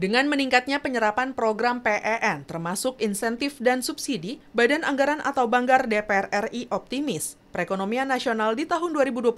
Dengan meningkatnya penyerapan program PEN termasuk insentif dan subsidi, Badan Anggaran atau Banggar DPR RI optimis perekonomian nasional di tahun 2021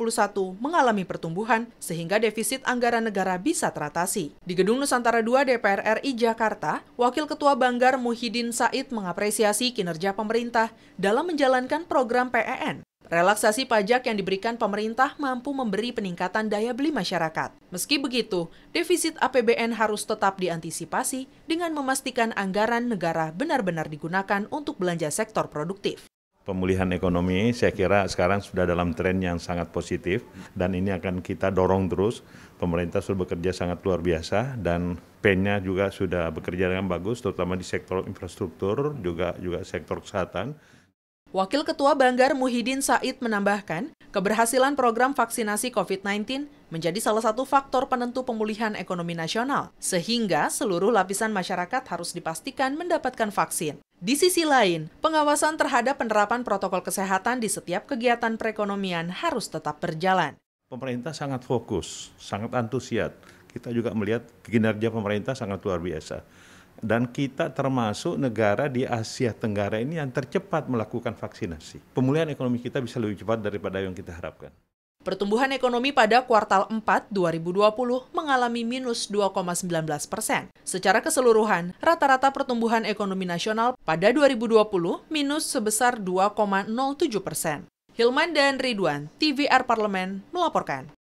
mengalami pertumbuhan sehingga defisit anggaran negara bisa teratasi. Di Gedung Nusantara II DPR RI Jakarta, Wakil Ketua Banggar Muhyiddin Said mengapresiasi kinerja pemerintah dalam menjalankan program PEN Relaksasi pajak yang diberikan pemerintah mampu memberi peningkatan daya beli masyarakat. Meski begitu, defisit APBN harus tetap diantisipasi dengan memastikan anggaran negara benar-benar digunakan untuk belanja sektor produktif. Pemulihan ekonomi saya kira sekarang sudah dalam tren yang sangat positif dan ini akan kita dorong terus. Pemerintah sudah bekerja sangat luar biasa dan PEN-nya juga sudah bekerja dengan bagus terutama di sektor infrastruktur juga juga sektor kesehatan. Wakil Ketua Banggar Muhyiddin Said menambahkan, keberhasilan program vaksinasi COVID-19 menjadi salah satu faktor penentu pemulihan ekonomi nasional, sehingga seluruh lapisan masyarakat harus dipastikan mendapatkan vaksin. Di sisi lain, pengawasan terhadap penerapan protokol kesehatan di setiap kegiatan perekonomian harus tetap berjalan. Pemerintah sangat fokus, sangat antusias. Kita juga melihat kinerja pemerintah sangat luar biasa dan kita termasuk negara di Asia Tenggara ini yang tercepat melakukan vaksinasi. Pemulihan ekonomi kita bisa lebih cepat daripada yang kita harapkan. Pertumbuhan ekonomi pada kuartal 4 2020 mengalami minus 2,19 persen. Secara keseluruhan, rata-rata pertumbuhan ekonomi nasional pada 2020 minus sebesar 2,07 persen. Hilman dan Ridwan, TVR Parlemen melaporkan.